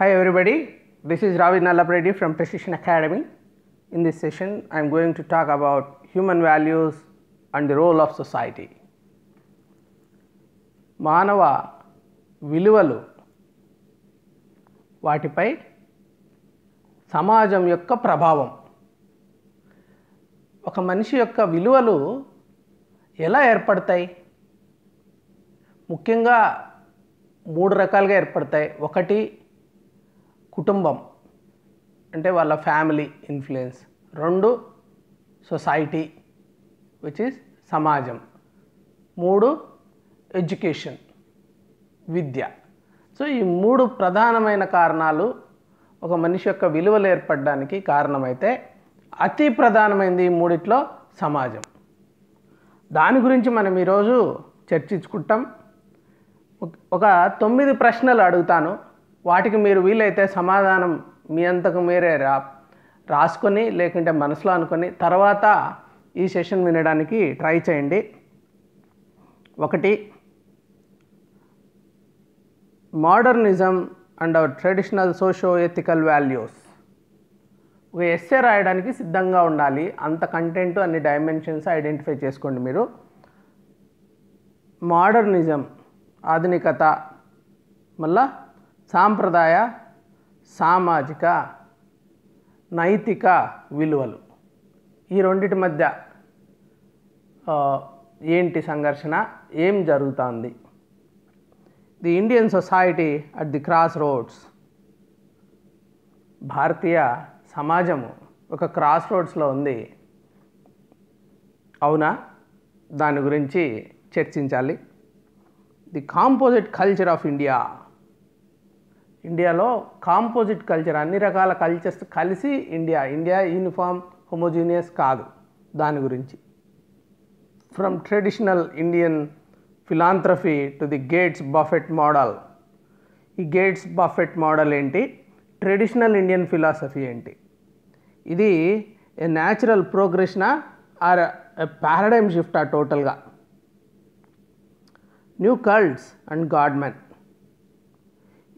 Hi everybody, this is Ravi Nallapreddy from Precision Academy. In this session, I am going to talk about human values and the role of society. మానవ విలువలు వాటిపై సమాజం యొక్క ప్రభావం ఒక మనిషి యొక్క విలువలు ఎలా ఏర్పడతాయి ముఖ్యంగా మూడు రకాలుగా ఏర్పడతాయి ఒకటి కుటుంబం అంటే వాళ్ళ ఫ్యామిలీ ఇన్ఫ్లుయెన్స్ రెండు సొసైటీ విచ్ ఇస్ సమాజం మూడు ఎడ్యుకేషన్ విద్య సో ఈ మూడు ప్రధానమైన కారణాలు ఒక మనిషి యొక్క విలువలు ఏర్పడడానికి కారణమైతే అతి ప్రధానమైనది ఈ మూడిట్లో సమాజం దాని గురించి మనం ఈరోజు చర్చించుకుంటాం ఒక తొమ్మిది ప్రశ్నలు అడుగుతాను వాటికి మీరు వీలైతే సమాధానం మీ అంతకు మీరే రా రాసుకొని లేకుంటే మనసులో అనుకొని తర్వాత ఈ సెషన్ వినడానికి ట్రై చేయండి ఒకటి modernism and our traditional socio ethical values ఒక ఎస్సే రాయడానికి సిద్ధంగా ఉండాలి అంత కంటెంట్ అన్ని డైమెన్షన్స్ ఐడెంటిఫై చేసుకోండి మీరు మోడర్నిజం ఆధునికత మళ్ళా సాంప్రదాయ సామాజిక నైతిక విలువలు ఈ రెండిటి మధ్య ఏంటి సంఘర్షణ ఏం జరుగుతుంది the Indian society at the cross roads భారతీయ సమాజము ఒక క్రాస్ రోడ్స్లో ఉంది అవునా దాని గురించి చర్చించాలి the composite culture of India ఇండియాలో కాంపోజిట్ కల్చర్ అన్ని రకాల కల్చర్స్ కలిసి ఇండియా ఇండియా యూనిఫామ్ హోమోజీనియస్ కాదు దాని గురించి from traditional Indian philanthropy to the Gates Buffett model ఈ గేట్స్ బఫెట్ మోడల్ ఏంటి ట్రెడిషనల్ ఇండియన్ ఫిలాసఫీ ఏంటి ఇది ఏ న్యాచురల్ ప్రోగ్రెషనా ఆర్ పారాడైమ్ షిఫ్టా టోటల్గా న్యూ కల్ట్స్ అండ్ గాడ్మెన్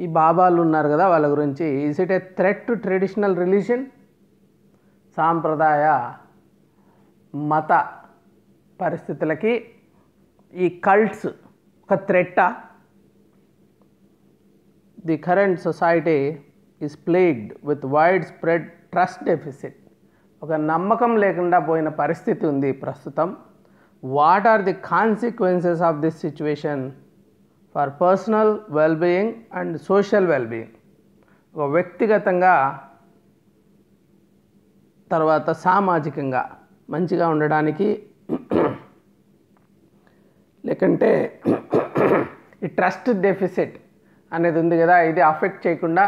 ఈ బాబాలు ఉన్నారు కదా వాళ్ళ గురించి is it a threat to traditional religion సాంప్రదాయ మత పరిస్థితులకి ఈ కల్ట్స్ ఒక థ్రెట్టా the current society is plagued with wide spread trust deficit ఒక నమ్మకం లేకుండా పోయిన పరిస్థితి ఉంది ప్రస్తుతం what are the consequences of this situation for personal wellbeing and social wellbeing ఒక వ్యక్తిగతంగా తర్వాత సామాజికంగా మంచిగా ఉండడానికి లేకంటే ఈ ట్రస్ట్ డెఫిసిట్ అనేది ఉంది కదా ఇది అఫెక్ట్ చేయకుండా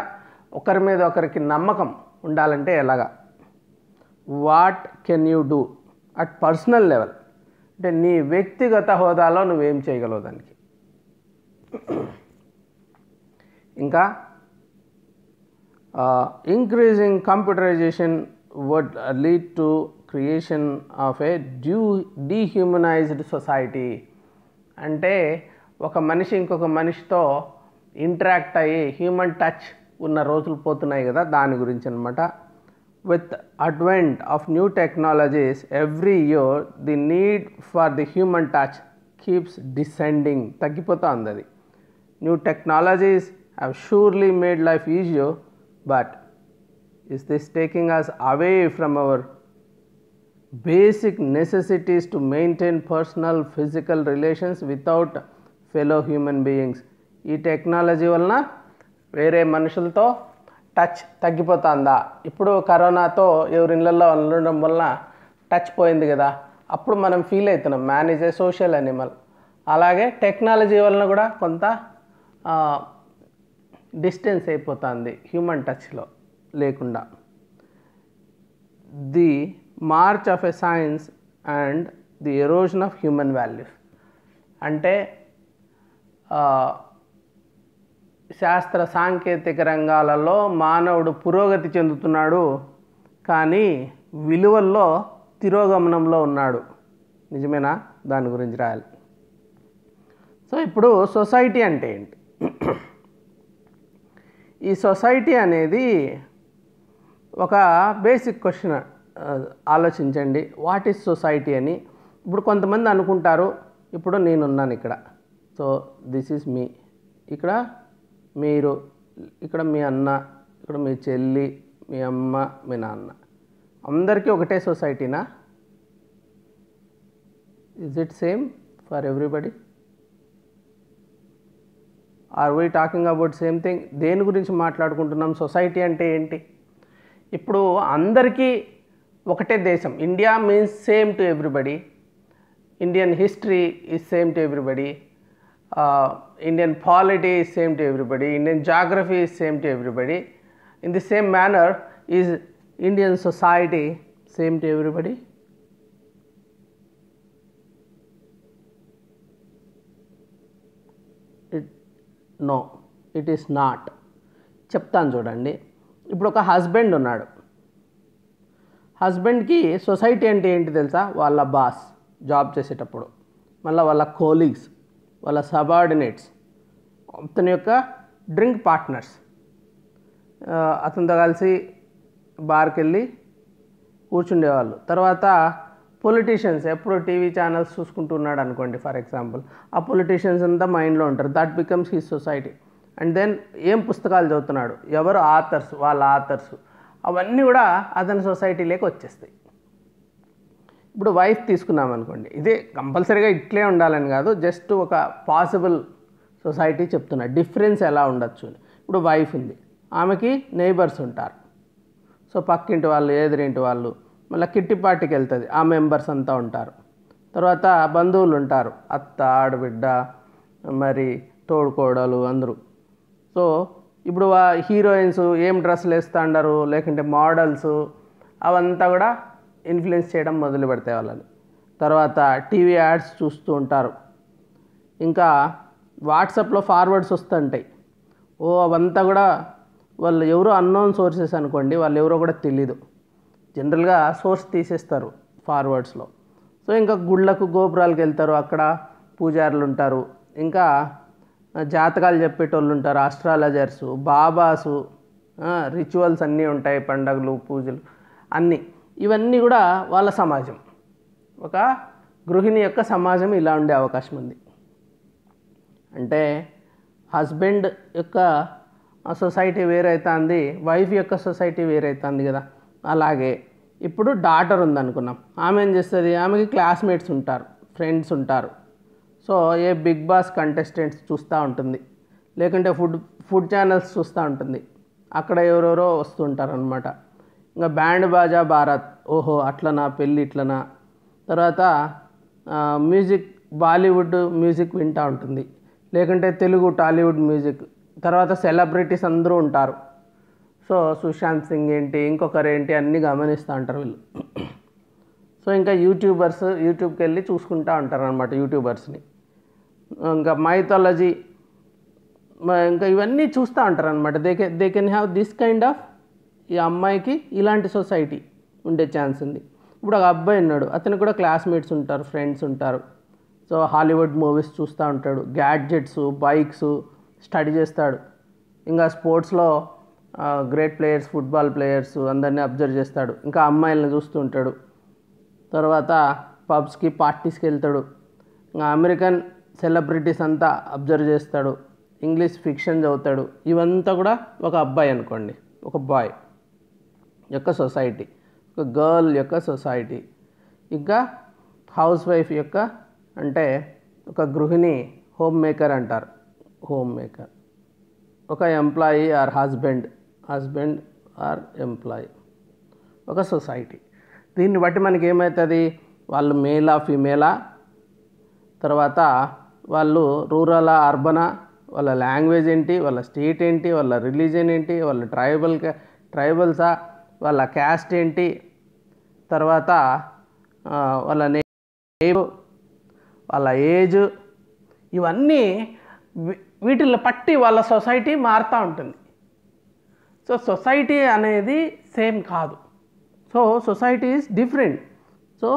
ఒకరి మీద ఒకరికి నమ్మకం ఉండాలంటే ఎలాగా what can you do at personal level అంటే నీ వ్యక్తిగత హోదాలో నువ్వేం చేయగలవు దానికి ఇంకా increasing computerisation lead to creation of a due dehumanised society అంటే ఒక మనిషి ఇంకొక మనిషితో ఇంటరాక్ట్ అయ్యి హ్యూమన్ టచ్ ఉన్న రోజులు పోతున్నాయి కదా దాని గురించి అనమాట with advent of new technologies every year the need for the human touch keeps descending తగ్గిపోతూ ఉంది అది New technologies have surely made life easier, but is this taking us away from our basic necessities to maintain personal physical relations without fellow human beings? ఈ technology వలన వేరే మనుషులతో touch తగ్గిపోతుందా ఇప్పుడు కరోనాతో ఎవరి ఇళ్ళల్లో ఉండడం వలన టచ్ పోయింది కదా అప్పుడు మనం ఫీల్ అవుతున్నాం మేనేజ్ ఏ సోషల్ అనిమల్ అలాగే టెక్నాలజీ వలన కూడా కొంత డిస్టెన్స్ అయిపోతుంది హ్యూమన్ టచ్లో లేకుండా the march of a science and the erosion of human values అంటే శాస్త్ర సాంకేతిక రంగాలలో మానవుడు పురోగతి చెందుతున్నాడు కానీ విలువల్లో తిరోగమనంలో ఉన్నాడు నిజమేనా దాని గురించి రాయాలి సో ఇప్పుడు సొసైటీ అంటే ఏంటి ఈ సొసైటీ అనేది ఒక బేసిక్ క్వశ్చన్ ఆలోచించండి వాట్ ఈస్ సొసైటీ అని ఇప్పుడు కొంతమంది అనుకుంటారు ఇప్పుడు నేనున్నాను ఇక్కడ సో దిస్ ఈజ్ మీ ఇక్కడ మీరు ఇక్కడ మీ అన్న ఇక్కడ మీ చెల్లి మీ అమ్మ మీ నాన్న అందరికీ ఒకటే సొసైటీనా is it same for everybody are we talking about same thing దేని గురించి మాట్లాడుకుంటున్నాం సొసైటీ అంటే ఏంటి ఇప్పుడు అందరికీ ఒకటే దేశం India means same to everybody Indian history is same to everybody Indian polity is same to everybody Indian geography is same to everybody in the same manner is Indian society same to everybody no it is not చెప్తాను చూడండి ఇప్పుడు ఒక husband ఉన్నాడు హస్బెండ్కి society అంటే ఏంటి తెలుసా వాళ్ళ బాస్ జాబ్ చేసేటప్పుడు మళ్ళీ వాళ్ళ కోలీగ్స్ వాళ్ళ సబార్డినేట్స్ అతని యొక్క డ్రింక్ పార్ట్నర్స్ అతనితో కలిసి బార్కి వెళ్ళి కూర్చుండేవాళ్ళు తర్వాత పొలిటీషియన్స్ ఎప్పుడు టీవీ ఛానల్స్ చూసుకుంటున్నాడు అనుకోండి ఫర్ ఎగ్జాంపుల్ ఆ పొలిటీషియన్స్ అంతా మైండ్లో ఉంటారు that becomes he society and then ఏం పుస్తకాలు చదువుతున్నాడు ఎవరు ఆథర్స్ వాళ్ళ ఆథర్స్ అవన్నీ కూడా అతని సొసైటీలోకి వచ్చేస్తాయి ఇప్పుడు వైఫ్ తీసుకున్నాం అనుకోండి ఇదే కంపల్సరీగా ఇట్లే ఉండాలని కాదు జస్ట్ ఒక పాసిబుల్ సొసైటీ చెప్తున్నా డిఫరెన్స్ ఎలా ఉండొచ్చు ఇప్పుడు వైఫ్ ఉంది ఆమెకి నైబర్స్ ఉంటారు సో పక్కింటి వాళ్ళు ఎదురింటి వాళ్ళు మళ్ళీ కిట్టిపాటికి వెళ్తుంది ఆ మెంబర్స్ అంతా ఉంటారు తర్వాత బంధువులు ఉంటారు అత్త ఆడబిడ్డ మరి తోడుకోడలు అందరూ సో ఇప్పుడు హీరోయిన్స్ ఏం డ్రెస్సులు వేస్తాండరు లేకుంటే మోడల్స్ అవంతా కూడా ఇన్ఫ్లుయెన్స్ చేయడం మొదలు పెడతాయి వాళ్ళని తర్వాత టీవీ యాడ్స్ చూస్తూ ఉంటారు ఇంకా వాట్సాప్లో ఫార్వర్డ్స్ వస్తుంటాయి ఓ అవంతా కూడా వాళ్ళు ఎవరో అన్నోన్ సోర్సెస్ అనుకోండి వాళ్ళు ఎవరో కూడా తెలీదు జనరల్గా సోర్స్ తీసేస్తారు ఫార్వర్డ్స్లో సో ఇంకా గుళ్ళకు గోపురాలకు వెళ్తారు అక్కడ పూజారులు ఉంటారు ఇంకా జాతకాలు చెప్పేటోళ్ళు ఉంటారు ఆస్ట్రాలజర్సు బాబాసు రిచువల్స్ అన్నీ ఉంటాయి పండగలు పూజలు అన్నీ ఇవన్నీ కూడా వాళ్ళ సమాజం ఒక గృహిణి యొక్క సమాజం ఇలా ఉండే అవకాశం ఉంది అంటే హస్బెండ్ యొక్క సొసైటీ వేరైతుంది వైఫ్ యొక్క సొసైటీ వేరైతుంది కదా అలాగే ఇప్పుడు డాటర్ ఉందనుకున్నాం ఆమె ఏం చేస్తుంది ఆమెకి క్లాస్మేట్స్ ఉంటారు ఫ్రెండ్స్ ఉంటారు so a Bigg Boss contestants చూస్తూ ఉంటుంది లేకుంటే ఫుడ్ ఫుడ్ ఛానల్స్ చూస్తూ ఉంటుంది అక్కడ ఎవరెవరో వస్తుంటారు అనమాట ఇంకా బ్యాండ్ బాజా భారత్ ఓహో అట్లనా పెళ్ళి ఇట్లనా తర్వాత మ్యూజిక్ బాలీవుడ్ మ్యూజిక్ వింటూ ఉంటుంది లేకుంటే తెలుగు టాలీవుడ్ మ్యూజిక్ తర్వాత సెలబ్రిటీస్ అందరూ ఉంటారు సో సుశాంత్ సింగ్ ఏంటి ఇంకొకరు ఏంటి అన్నీ గమనిస్తూ ఉంటారు వీళ్ళు సో ఇంకా యూట్యూబర్స్ యూట్యూబ్కి వెళ్ళి చూసుకుంటూ ఉంటారు అనమాట యూట్యూబర్స్ని ఇంకా మైథాలజీ ఇంకా ఇవన్నీ చూస్తూ ఉంటారు అనమాట they can they can have this kind of ఈ అమ్మాయికి ఇలాంటి సొసైటీ ఉండే ఛాన్స్ ఉంది ఇప్పుడు ఒక అబ్బాయి ఉన్నాడు అతనికి కూడా క్లాస్మేట్స్ ఉంటారు ఫ్రెండ్స్ ఉంటారు సో హాలీవుడ్ మూవీస్ చూస్తూ ఉంటాడు గ్యాడ్జెట్స్ బైక్స్ స్టడీ చేస్తాడు ఇంకా స్పోర్ట్స్లో గ్రేట్ ప్లేయర్స్ ఫుట్బాల్ ప్లేయర్స్ అందరినీ అబ్జర్వ్ చేస్తాడు ఇంకా అమ్మాయిలను చూస్తుంటాడు తర్వాత పబ్స్కి పార్టీస్కి వెళ్తాడు ఇంకా అమెరికన్ సెలబ్రిటీస్ అంతా అబ్జర్వ్ చేస్తాడు ఇంగ్లీష్ ఫిక్షన్ చదువుతాడు ఇవంతా కూడా ఒక అబ్బాయి అనుకోండి ఒక బాయ్ యొక్క సొసైటీ ఒక గర్ల్ యొక్క సొసైటీ ఇంకా హౌస్ వైఫ్ యొక్క అంటే ఒక గృహిణి హోమ్ మేకర్ అంటారు హోమ్ మేకర్ ఒక employee or husband husband or employee ఒక సొసైటీ దీన్ని బట్టి మనకి ఏమవుతుంది వాళ్ళు మేలా ఫీమేలా తర్వాత వాళ్ళు రూరలా అర్బనా వాళ్ళ లాంగ్వేజ్ ఏంటి వాళ్ళ స్టేట్ ఏంటి వాళ్ళ రిలీజన్ ఏంటి వాళ్ళ ట్రైబల్ ట్రైబల్సా వాళ్ళ క్యాస్ట్ ఏంటి తర్వాత వాళ్ళ నే వాళ్ళ ఏజ్ ఇవన్నీ వీటిని పట్టి వాళ్ళ సొసైటీ మారుతూ ఉంటుంది సో సొసైటీ అనేది సేమ్ కాదు so society is different so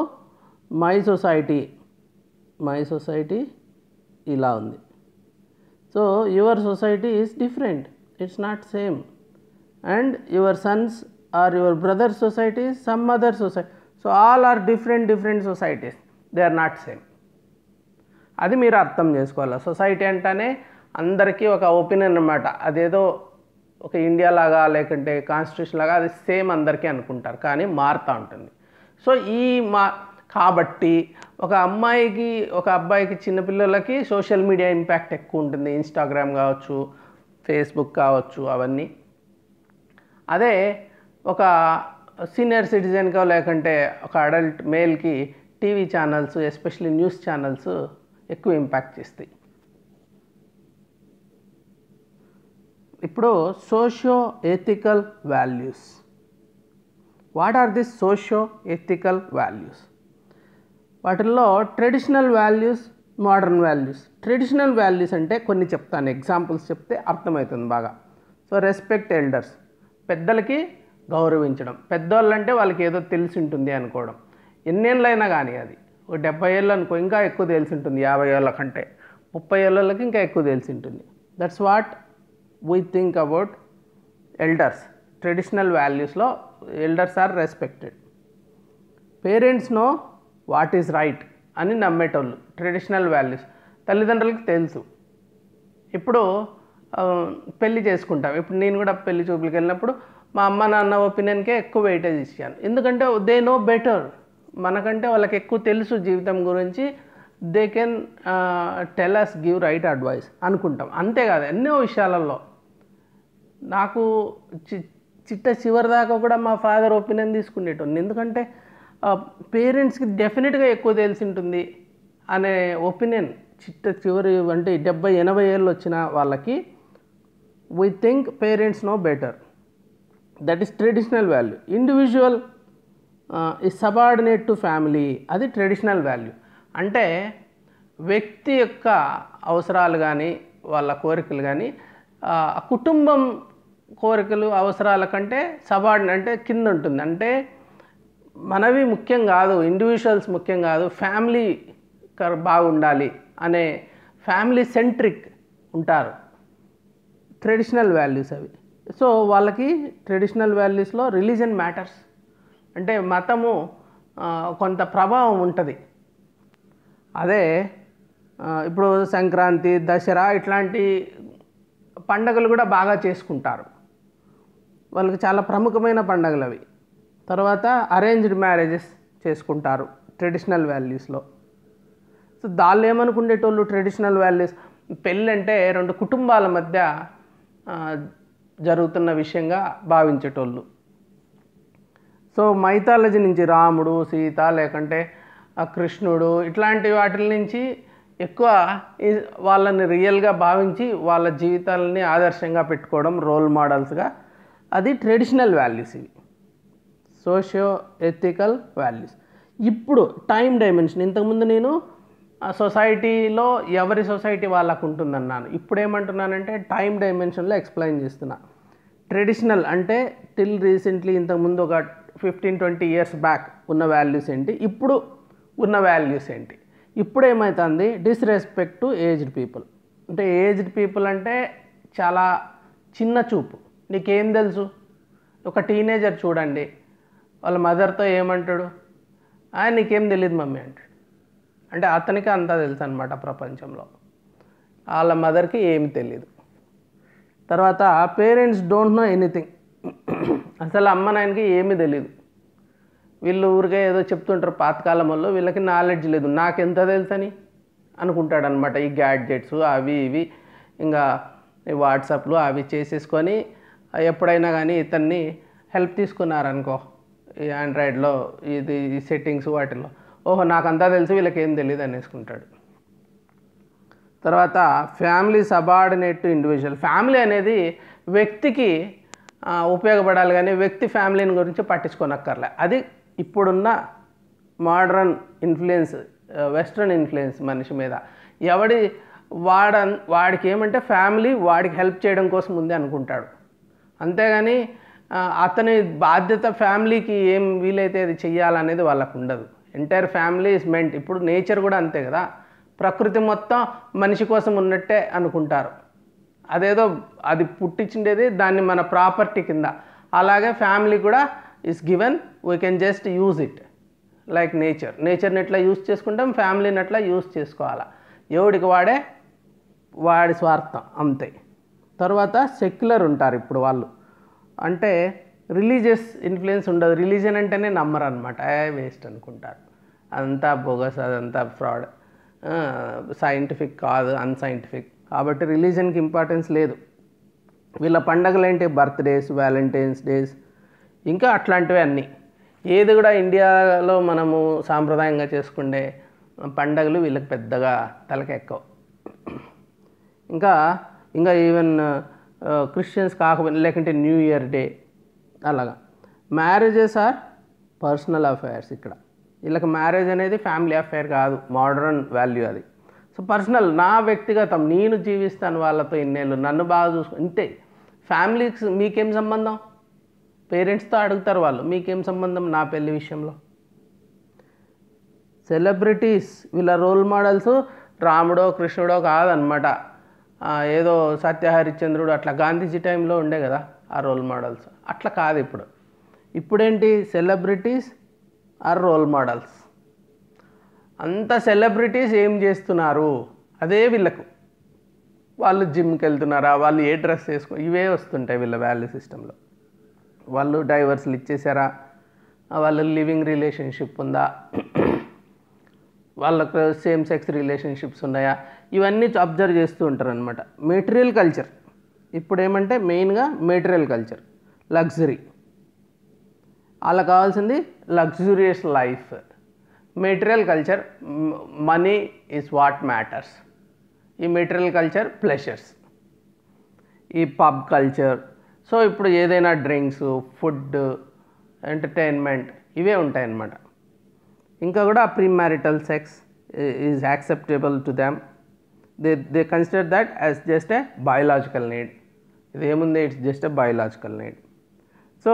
my society my society ఇలా ఉంది so your society is different it's not same and your sons or your brother society some other society so all are different different societies they are not same అది మీరు అర్థం చేసుకోవాలి society అంటేనే అందరికీ ఒక opinion అనమాట అదేదో ఒక ఇండియా లాగా లేకుంటే కాన్స్టిట్యూషన్ లాగా అది సేమ్ అందరికీ అనుకుంటారు కానీ మారుతూ ఉంటుంది సో ఈ మా కాబట్టి ఒక అమ్మాయికి ఒక అబ్బాయికి చిన్నపిల్లలకి సోషల్ మీడియా ఇంపాక్ట్ ఎక్కువ ఉంటుంది ఇన్స్టాగ్రామ్ కావచ్చు ఫేస్బుక్ కావచ్చు అవన్నీ అదే ఒక సీనియర్ సిటిజన్గా లేకుంటే ఒక అడల్ట్ మేల్కి TV channels especially news channels ఎక్కువ ఇంపాక్ట్ చేస్తాయి ఇప్పుడు socio ethical values what are this socio ethical values వాటిల్లో traditional values modern values traditional values అంటే కొన్ని చెప్తాను ఎగ్జాంపుల్స్ చెప్తే అర్థమవుతుంది బాగా సో రెస్పెక్ట్ ఎల్డర్స్ పెద్దలకి గౌరవించడం పెద్దవాళ్ళంటే వాళ్ళకి ఏదో తెలిసి ఉంటుంది అనుకోవడం ఎన్నేళ్ళైనా కానీ అది ఓ డెబ్బై ఏళ్ళు అనుకో ఇంకా ఎక్కువ తెలిసి ఉంటుంది యాభై ఏళ్ళ కంటే ముప్పై ఏళ్ళకి ఇంకా ఎక్కువ తెలిసి ఉంటుంది that's what we think about elders traditional వాల్యూస్లో elders are respected parents know what is right అని నమ్మేటోళ్ళు ట్రెడిషనల్ వాల్యూస్ తల్లిదండ్రులకు తెలుసు ఇప్పుడు పెళ్ళి చేసుకుంటాం ఇప్పుడు నేను కూడా పెళ్లి చూపులకి వెళ్ళినప్పుడు మా అమ్మ నాన్న ఒపీనియన్కే ఎక్కువ వెయిటేజ్ ఇచ్చాను ఎందుకంటే దే నో బెటర్ మనకంటే వాళ్ళకి ఎక్కువ తెలుసు జీవితం గురించి they can tell us give right advice అనుకుంటాం అంతేకాదు ఎన్నో విషయాలలో నాకు చి చిట్ట చివరి దాకా కూడా మా ఫాదర్ ఒపీనియన్ తీసుకునేటోడిని ఎందుకంటే పేరెంట్స్కి డెఫినెట్గా ఎక్కువ తెలిసి ఉంటుంది అనే ఒపీనియన్ చిట్ట చివరి అంటే డెబ్బై ఎనభై ఏళ్ళు వచ్చిన వాళ్ళకి why think parents know better that is traditional value individual ఈ సబార్డినేట్ టు ఫ్యామిలీ అది ట్రెడిషనల్ వాల్యూ అంటే వ్యక్తి యొక్క అవసరాలు కానీ వాళ్ళ కోరికలు కానీ కుటుంబం కోరికలు అవసరాల కంటే సబార్డిన అంటే కింద ఉంటుంది అంటే మనవి ముఖ్యం కాదు ఇండివిజువల్స్ ముఖ్యం కాదు ఫ్యామిలీ బాగుండాలి అనే ఫ్యామిలీ సెంట్రిక్ ఉంటారు ట్రెడిషనల్ వాల్యూస్ అవి సో వాళ్ళకి ట్రెడిషనల్ వాల్యూస్లో రిలీజన్ మ్యాటర్స్ అంటే మతము కొంత ప్రభావం ఉంటుంది అదే ఇప్పుడు సంక్రాంతి దసరా ఇట్లాంటి పండగలు కూడా బాగా చేసుకుంటారు వాళ్ళకి చాలా ప్రముఖమైన పండగలు అవి తర్వాత అరేంజ్డ్ మ్యారేజెస్ చేసుకుంటారు ట్రెడిషనల్ వాల్యూస్లో సో దాళ్ళు ఏమనుకునేటోళ్ళు ట్రెడిషనల్ వాల్యూస్ పెళ్ళి అంటే రెండు కుటుంబాల మధ్య జరుగుతున్న విషయంగా భావించేటోళ్ళు సో మైథాలజీ నుంచి రాముడు సీత లేకంటే ఆ కృష్ణుడు ఇట్లాంటి వాటి నుంచి ఎక్కువ వాళ్ళని రియల్గా భావించి వాళ్ళ జీవితాలని ఆదర్శంగా పెట్టుకోవడం రోల్ మోడల్స్గా అది ట్రెడిషనల్ వాల్యూస్ ఇవి సోషియో ఎథికల్ వాల్యూస్ ఇప్పుడు టైం డైమెన్షన్ ఇంతకుముందు నేను సొసైటీలో ఎవరి సొసైటీ వాళ్ళకు ఉంటుందన్నాను ఇప్పుడు ఏమంటున్నానంటే టైం డైమెన్షన్లో ఎక్స్ప్లెయిన్ చేస్తున్నా ట్రెడిషనల్ అంటే టిల్ రీసెంట్లీ ఇంతకుముందు ఒక ఫిఫ్టీన్ ట్వంటీ ఇయర్స్ బ్యాక్ ఉన్న వాల్యూస్ ఏంటి ఇప్పుడు ఉన్న వాల్యూస్ ఏంటి ఇప్పుడు ఏమవుతుంది డిస్రెస్పెక్ట్ టు ఏజ్డ్ పీపుల్ అంటే ఏజ్డ్ పీపుల్ అంటే చాలా చిన్న చూపు నీకేం తెలుసు ఒక టీనేజర్ చూడండి వాళ్ళ మదర్తో ఏమంటాడు ఆయన నీకేం తెలియదు మమ్మీ అంటాడు అంటే అతనికి అంతా తెలుసు అనమాట ప్రపంచంలో వాళ్ళ మదర్కి ఏమి తెలియదు తర్వాత పేరెంట్స్ డోంట్ నో ఎనీథింగ్ అసలు అమ్మ నాయనకి ఏమీ తెలియదు వీళ్ళు ఊరికే ఏదో చెప్తుంటారు పాతకాలం వల్ల వీళ్ళకి నాలెడ్జ్ లేదు నాకెంత తెలుసని అనుకుంటాడనమాట ఈ గ్యాడ్జెట్స్ అవి ఇవి ఇంకా వాట్సాప్లు అవి చేసేసుకొని ఎప్పుడైనా కానీ ఇతన్ని హెల్ప్ తీసుకున్నారనుకో ఈ ఆండ్రాయిడ్లో ఇది ఈ సెట్టింగ్స్ వాటిలో ఓహో నాకంతా తెలుసు వీళ్ళకి ఏం తెలియదు అనేసుకుంటాడు తర్వాత family subordinate to individual family అనేది వ్యక్తికి ఉపయోగపడాలి కానీ వ్యక్తి ఫ్యామిలీని గురించి పట్టించుకోనక్కర్లే అది ఇప్పుడున్న మోడ్రన్ ఇన్ఫ్లుయెన్స్ వెస్ట్రన్ ఇన్ఫ్లుయెన్స్ మనిషి మీద ఎవడి వాడ వాడికి ఏమంటే ఫ్యామిలీ వాడికి హెల్ప్ చేయడం కోసం ఉంది అనుకుంటాడు అంతేగాని అతని బాధ్యత ఫ్యామిలీకి ఏం వీలైతే అది చెయ్యాలనేది వాళ్ళకు ఉండదు ఎంటైర్ ఫ్యామిలీ ఇస్ మెంట్ ఇప్పుడు నేచర్ కూడా అంతే కదా ప్రకృతి మొత్తం మనిషి కోసం ఉన్నట్టే అనుకుంటారు అదేదో అది పుట్టించిండేది దాన్ని మన ప్రాపర్టీ కింద అలాగే ఫ్యామిలీ కూడా is given we can just use it like nature నేచర్ని ఎట్లా యూజ్ చేసుకుంటాం ఫ్యామిలీని ఎట్లా యూజ్ చేసుకోవాలా ఎవడికి వాడే వాడి స్వార్థం అంతే తర్వాత సెక్యులర్ ఉంటారు ఇప్పుడు వాళ్ళు అంటే రిలీజియస్ ఇన్ఫ్లుయెన్స్ ఉండదు రిలీజియన్ అంటేనే నమ్మరు అనమాట వేస్ట్ అనుకుంటారు అదంతా బోగస్ అదంతా ఫ్రాడ్ సైంటిఫిక్ కాదు అన్సైంటిఫిక్ కాబట్టి రిలీజియన్కి ఇంపార్టెన్స్ లేదు వీళ్ళ పండగలు ఏంటి బర్త్డేస్ వ్యాలంటైన్స్ డేస్ ఇంకా అట్లాంటివి అన్నీ ఏది కూడా ఇండియాలో మనము సాంప్రదాయంగా చేసుకుండే పండగలు వీళ్ళకి పెద్దగా తలకెక్కవు ఇంకా ఇంకా ఈవెన్ క్రిస్టియన్స్ కాకపోయినా లేకుంటే న్యూ ఇయర్ డే అలాగా మ్యారేజెస్ ఆర్ పర్సనల్ అఫైర్స్ ఇక్కడ వీళ్ళకి మ్యారేజ్ అనేది ఫ్యామిలీ అఫైర్ కాదు మోడర్న్ వాల్యూ అది సో పర్సనల్ నా వ్యక్తిగతం నేను జీవిస్తాను వాళ్ళతో ఇన్నేళ్ళు నన్ను బాగా చూసుకుంటే ఫ్యామిలీకి మీకేం సంబంధం పేరెంట్స్తో అడుగుతారు వాళ్ళు మీకేం సంబంధం నా పెళ్ళి విషయంలో సెలబ్రిటీస్ వీళ్ళ రోల్ మోడల్స్ రాముడో కృష్ణుడో కాదనమాట ఏదో సత్యహరిశ్చంద్రుడు అట్లా గాంధీజీ టైంలో ఉండే కదా ఆ రోల్ మోడల్స్ అట్లా కాదు ఇప్పుడు ఇప్పుడేంటి సెలబ్రిటీస్ ఆర్ రోల్ మోడల్స్ అంత సెలబ్రిటీస్ ఏం చేస్తున్నారు అదే వీళ్ళకు వాళ్ళు జిమ్కి వెళ్తున్నారా వాళ్ళు ఏ డ్రెస్ వేసుకో ఇవే వస్తుంటాయి వీళ్ళ వాల్యూ సిస్టంలో వాళ్ళు డైవర్స్లు ఇచ్చేసారా వాళ్ళు లివింగ్ రిలేషన్షిప్ ఉందా వాళ్ళకు సేమ్ సెక్స్ రిలేషన్షిప్స్ ఉన్నాయా ఇవన్నీ అబ్జర్వ్ చేస్తూ ఉంటారు అనమాట మెటీరియల్ కల్చర్ ఇప్పుడు ఏమంటే మెయిన్గా మెటీరియల్ కల్చర్ లగ్జరీ వాళ్ళకి కావాల్సింది luxurious life material culture money is what matters ఈ మెటీరియల్ కల్చర్ ప్లెషర్స్ ఈ పబ్ కల్చర్ సో ఇప్పుడు ఏదైనా డ్రింక్స్ ఫుడ్ ఎంటర్టైన్మెంట్ ఇవే ఉంటాయన్నమాట ఇంకా కూడా pre marital sex is acceptable to them they they consider that as just a biological need ఇదేముంది it's just a biological need so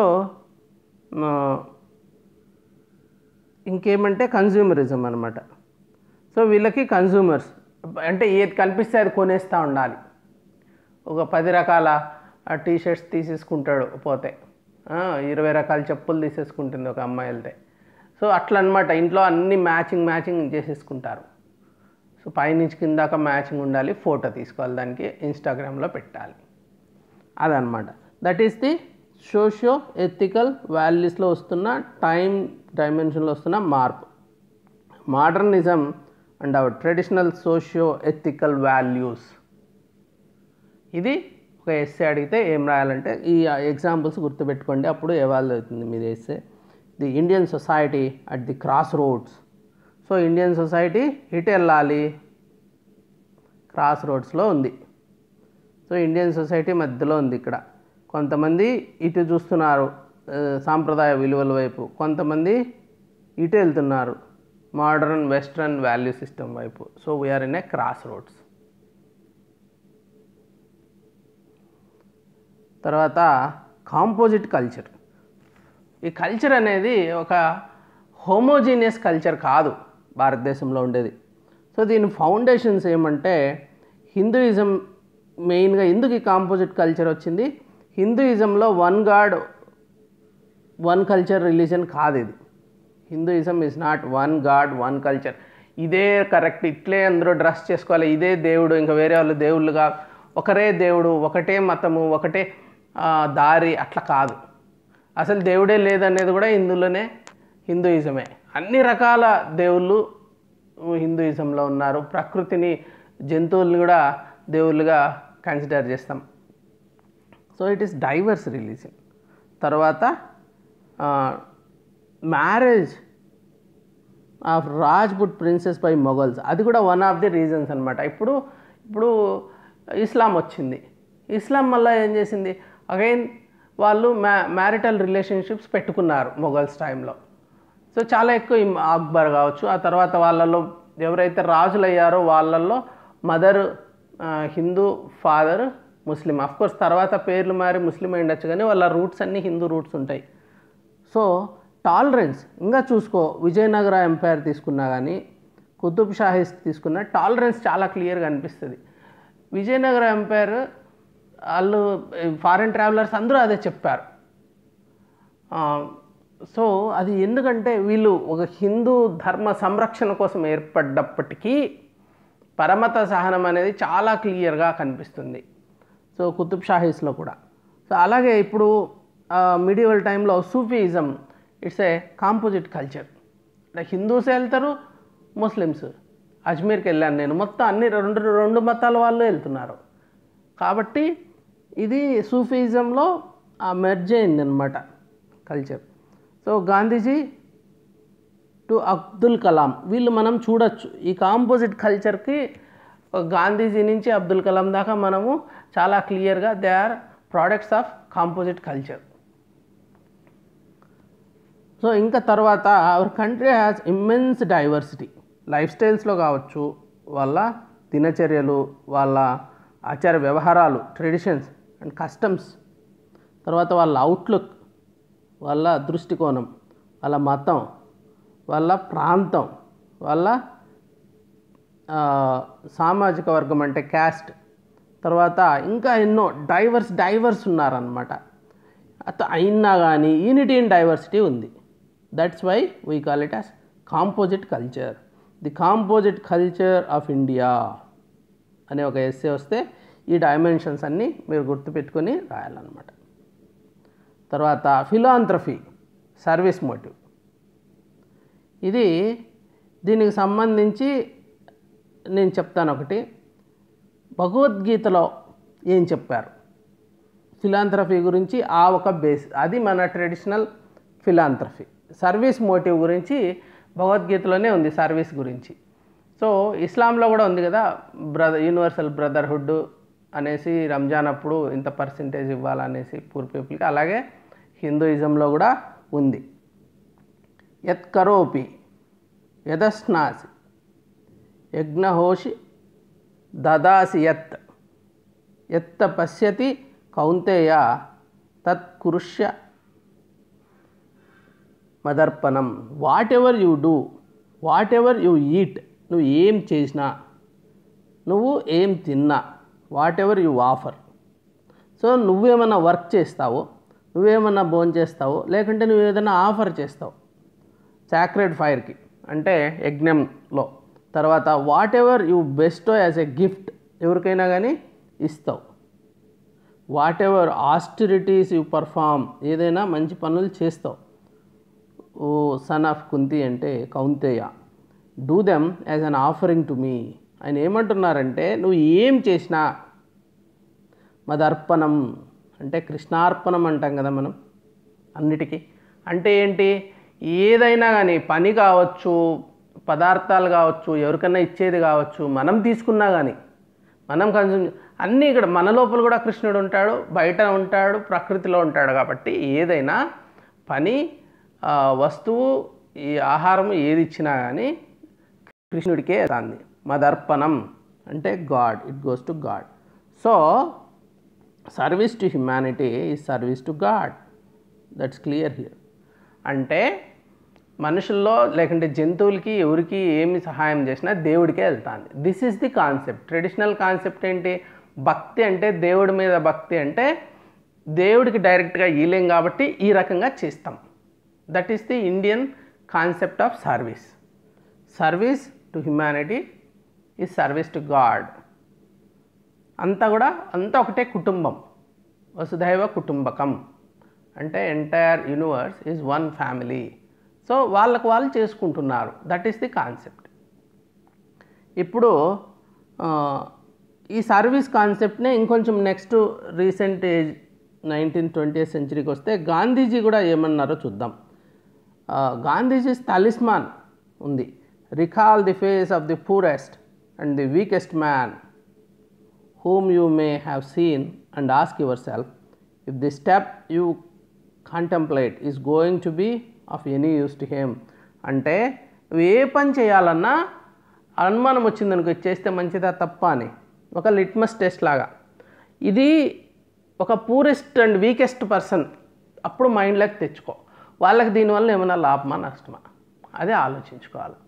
ఇంకేమంటే consumerism అనమాట సో వీళ్ళకి కన్జ్యూమర్స్ అంటే ఏది కనిపిస్తే అది కొనేస్తూ ఉండాలి ఒక పది రకాల ఆ టీ షర్ట్స్ తీసేసుకుంటాడు పోతే ఇరవై రకాల చెప్పులు తీసేసుకుంటుంది ఒక అమ్మాయి వెళ్తే సో అట్లా అనమాట ఇంట్లో అన్ని మ్యాచింగ్ మ్యాచింగ్ చేసేసుకుంటారు సో పైనుంచి కిందాక మ్యాచింగ్ ఉండాలి ఫోటో తీసుకోవాలి దానికి ఇన్స్టాగ్రామ్లో పెట్టాలి అదనమాట that is the socio ethical వాల్యూస్లో వస్తున్న టైం డైమెన్షన్లో వస్తున్న మార్పు modernism and our traditional socio ethical values ఇది ఒక ఎస్సే అడిగితే ఏం రాయాలంటే ఈ ఎగ్జాంపుల్స్ గుర్తుపెట్టుకోండి అప్పుడు ఎవాల్ అవుతుంది మీరు essay the Indian society at the cross roads so Indian society ఇటు వెళ్ళాలి క్రాస్ రోడ్స్లో ఉంది సో ఇండియన్ సొసైటీ మధ్యలో ఉంది ఇక్కడ కొంతమంది ఇటు చూస్తున్నారు సాంప్రదాయ విలువల వైపు కొంతమంది ఇటు వెళ్తున్నారు మోడర్న్ వెస్ట్రన్ వాల్యూ సిస్టమ్ వైపు so we are in a cross roads తర్వాత కాంపోజిట్ కల్చర్ ఈ కల్చర్ అనేది ఒక హోమోజీనియస్ కల్చర్ కాదు భారతదేశంలో ఉండేది సో దీని ఫౌండేషన్స్ ఏమంటే హిందూయిజం మెయిన్గా ఎందుకు ఈ కాంపోజిట్ కల్చర్ వచ్చింది హిందూయిజంలో one god one culture religion కాదు ఇది Hinduism is not one god one culture ఇదే కరెక్ట్ ఇట్లే అందరూ డ్రెస్ చేసుకోవాలి ఇదే దేవుడు ఇంకా వేరే వాళ్ళు దేవుళ్ళుగా ఒకరే దేవుడు ఒకటే మతము ఒకటే దారి అట్లా కాదు అసలు దేవుడే లేదనేది కూడా హిందువులనే హిందూయిజమే అన్ని రకాల దేవుళ్ళు హిందూయిజంలో ఉన్నారు ప్రకృతిని జంతువుల్ని కూడా దేవుళ్ళుగా కన్సిడర్ చేస్తాం so it is diverse religion తర్వాత marriage of Rajput princess by Mughals అది కూడా వన్ ఆఫ్ ది రీజన్స్ అనమాట ఇప్పుడు ఇప్పుడు ఇస్లాం వచ్చింది ఇస్లాం మళ్ళీ ఏం చేసింది అగైన్ వాళ్ళు మ్యా మ్యారిటల్ రిలేషన్షిప్స్ పెట్టుకున్నారు మొఘల్స్ టైంలో సో చాలా ఎక్కువ అక్బర్ కావచ్చు ఆ తర్వాత వాళ్ళలో ఎవరైతే రాజులు అయ్యారో వాళ్ళల్లో mother Hindu father Muslim course తర్వాత పేర్లు మారి ముస్లిం అయ్యుండొచ్చు కానీ వాళ్ళ రూట్స్ అన్నీ హిందూ రూట్స్ ఉంటాయి సో టాలరెన్స్ ఇంకా చూసుకో విజయనగర ఎంపైర్ తీసుకున్నా కానీ కుతుబ్ షాహిస్ తీసుకున్న టాలరెన్స్ చాలా క్లియర్గా అనిపిస్తుంది విజయనగర ఎంపైర్ వాళ్ళు ఫారెన్ ట్రావెలర్స్ అందరూ అదే చెప్పారు సో అది ఎందుకంటే వీళ్ళు ఒక హిందూ ధర్మ సంరక్షణ కోసం ఏర్పడ్డప్పటికీ పరమత సహనం అనేది చాలా క్లియర్గా కనిపిస్తుంది సో కుతుబ్ షాహీస్లో కూడా సో అలాగే ఇప్పుడు మిడివల్ టైంలో Sufism it's a composite culture అంటే హిందూస్ వెళ్తారు ముస్లిమ్స్ అజ్మీర్కి వెళ్ళాను నేను మొత్తం అన్ని రెండు రెండు మతాల వాళ్ళు వెళ్తున్నారు కాబట్టి ఇది సూఫిజంలో మెర్జ్ అయిందనమాట culture so Gandhiji to Abdul Kalam వీళ్ళు మనం చూడొచ్చు ఈ కాంపోజిట్ కల్చర్కి గాంధీజీ నుంచి అబ్దుల్ కలాం దాకా మనము చాలా క్లియర్గా they are products of composite culture so ఇంకా తర్వాత our country has immense diversity life స్టైల్స్లో కావచ్చు వాళ్ళ దినచర్యలు వాళ్ళ ఆచార వ్యవహారాలు ట్రెడిషన్స్ అండ్ కస్టమ్స్ తర్వాత వాళ్ళ అవుట్లుక్ వాళ్ళ దృష్టికోణం వాళ్ళ మతం వాళ్ళ ప్రాంతం వాళ్ళ సామాజిక వర్గం అంటే క్యాస్ట్ తర్వాత ఇంకా ఎన్నో డైవర్స్ డైవర్స్ ఉన్నారనమాట అయినా కానీ యూనిటీ ఇన్ డైవర్సిటీ ఉంది that's why we call it as composite culture the composite culture of India అనే ఒక ఎస్సే వస్తే ఈ డైమెన్షన్స్ అన్నీ మీరు గుర్తుపెట్టుకొని రాయాలన్నమాట తర్వాత ఫిలాంథ్రఫీ సర్వీస్ మోటివ్ ఇది దీనికి సంబంధించి నేను చెప్తాను ఒకటి భగవద్గీతలో ఏం చెప్పారు ఫిలాంథ్రఫీ గురించి ఆ ఒక బేస్ అది మన ట్రెడిషనల్ ఫిలాంథ్రఫీ సర్వీస్ మోటివ్ గురించి భగవద్గీతలోనే ఉంది సర్వీస్ గురించి సో ఇస్లాంలో కూడా ఉంది కదా బ్రదర్ యూనివర్సల్ బ్రదర్హుడ్ అనేసి రంజాన్ అప్పుడు ఇంత పర్సంటేజ్ ఇవ్వాలనేసి పూర్ పీపుల్కి అలాగే హిందూయిజంలో కూడా ఉంది యత్ కరోపి యదస్నాసి యజ్ఞహోషి దదాసి యత్ ఎత్త పశ్యతి కౌంతేయ తత్కృష్య మదర్పణం whatever you do whatever you eat నువ్వు ఏం చేసినా నువ్వు ఏం తిన్నా whatever you offer so నువ్వేమైనా వర్క్ చేస్తావో నువ్వేమన్నా బోన్ చేస్తావో లేకుంటే నువ్వు ఏదైనా ఆఫర్ చేస్తావు సాక్రెడ్ ఫైర్కి అంటే యజ్ఞంలో తర్వాత whatever you best as a gift ఎవరికైనా కానీ ఇస్తావు whatever austerities you perform ఏదైనా మంచి పనులు చేస్తావు ఓ సన్ ఆఫ్ కుంతి అంటే Kaunteya do them as an offering to me ఆయన ఏమంటున్నారంటే నువ్వు ఏం చేసినా మదర్పణం అంటే కృష్ణార్పణం అంటాం కదా మనం అన్నిటికీ అంటే ఏంటి ఏదైనా కానీ పని కావచ్చు పదార్థాలు కావచ్చు ఎవరికన్నా ఇచ్చేది కావచ్చు మనం తీసుకున్నా కానీ మనం కన్సూమ్ అన్నీ ఇక్కడ మన లోపల కూడా కృష్ణుడు ఉంటాడు బయట ఉంటాడు ప్రకృతిలో ఉంటాడు కాబట్టి ఏదైనా పని వస్తువు ఈ ఆహారం ఏది ఇచ్చినా కానీ కృష్ణుడికే దాన్ని మదర్పణం అంటే god it goes to god so service to humanity is service to god that's clear here అంటే మనుషుల్లో లేకుంటే జంతువులకి ఎవరికి ఏమి సహాయం చేసినా దేవుడికే వెళ్తాను this is the concept traditional concept ఏంటి భక్తి అంటే దేవుడి మీద భక్తి అంటే దేవుడికి డైరెక్ట్గా ఈలేం కాబట్టి ఈ రకంగా చేస్తాం that is the Indian concept of service service to humanity is service to god అంతా కూడా అంతా ఒకటే కుటుంబం వసుధైవ కుటుంబకం అంటే entire universe is one family so వాళ్ళకు వాళ్ళు చేసుకుంటున్నారు దట్ ఈస్ ది కాన్సెప్ట్ ఇప్పుడు ఈ సర్వీస్ కాన్సెప్ట్నే ఇంకొంచెం next recent age nineteen twenty సెంచరీకి వస్తే గాంధీజీ కూడా ఏమన్నారో చూద్దాం గాంధీజీ తలిస్మాన్ ఉంది recall the face of the poorest and the weakest man whom you may have seen and ask yourself if the step you contemplate is going to be of any use to him అంటే నువ్వు ఏ పని చేయాలన్నా అనుమానం వచ్చింది అనుకో చేస్తే మంచిదా తప్ప అని ఒక లిట్మస్ టెస్ట్ లాగా ఇది ఒక పూరెస్ట్ అండ్ వీకెస్ట్ పర్సన్ అప్పుడు మైండ్లోకి తెచ్చుకో వాళ్ళకి దీనివల్ల ఏమైనా లాభమా నష్టమా అదే ఆలోచించుకోవాలి